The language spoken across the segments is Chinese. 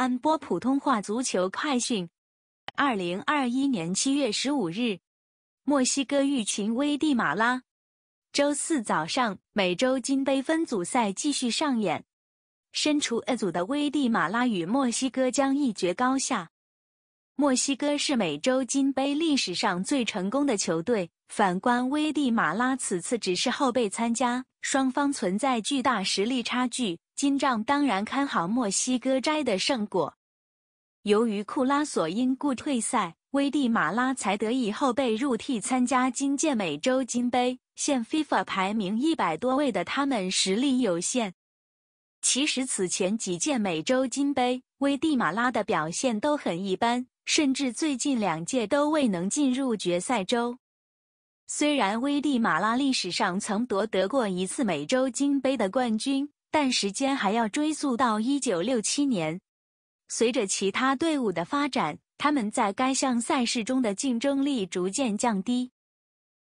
安播普通话足球快讯，二零二一年七月十五日，墨西哥疫擒危地马拉。周四早上，美洲金杯分组赛继续上演。身处 A 组的危地马拉与墨西哥将一决高下。墨西哥是美洲金杯历史上最成功的球队，反观危地马拉此次只是后备参加，双方存在巨大实力差距。金帐当然看好墨西哥摘的胜果。由于库拉索因故退赛，危地马拉才得以后辈入替参加金届美洲金杯。现 FIFA 排名一百多位的他们实力有限。其实此前几届美洲金杯，危地马拉的表现都很一般，甚至最近两届都未能进入决赛周。虽然危地马拉历史上曾夺得过一次美洲金杯的冠军。但时间还要追溯到一九六七年，随着其他队伍的发展，他们在该项赛事中的竞争力逐渐降低。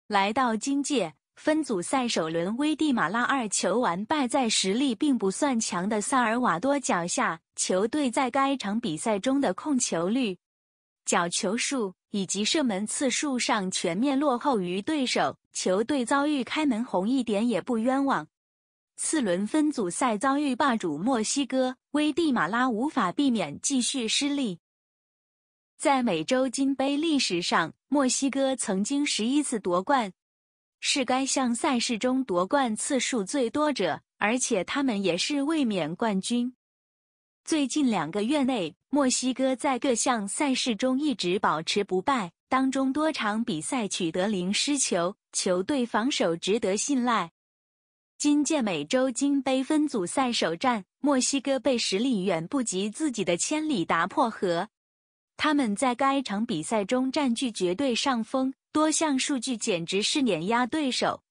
来到金界分组赛首轮，危地马拉二球完败在实力并不算强的萨尔瓦多脚下，球队在该场比赛中的控球率、角球数以及射门次数上全面落后于对手，球队遭遇开门红一点也不冤枉。四轮分组赛遭遇霸主墨西哥，危地马拉无法避免继续失利。在美洲金杯历史上，墨西哥曾经十一次夺冠，是该项赛事中夺冠次数最多者，而且他们也是卫冕冠军。最近两个月内，墨西哥在各项赛事中一直保持不败，当中多场比赛取得零失球，球队防守值得信赖。今届美洲金杯分组赛首战，墨西哥被实力远不及自己的千里达破和，他们在该场比赛中占据绝对上风，多项数据简直是碾压对手。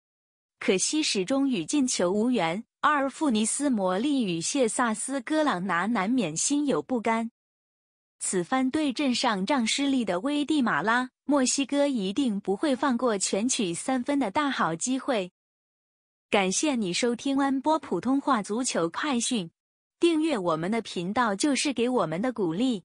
可惜始终与进球无缘，阿尔富尼斯摩利与谢萨斯戈朗拿难免心有不甘。此番对阵上仗失利的危地马拉，墨西哥一定不会放过全取三分的大好机会。感谢你收听安波普通话足球快讯，订阅我们的频道就是给我们的鼓励。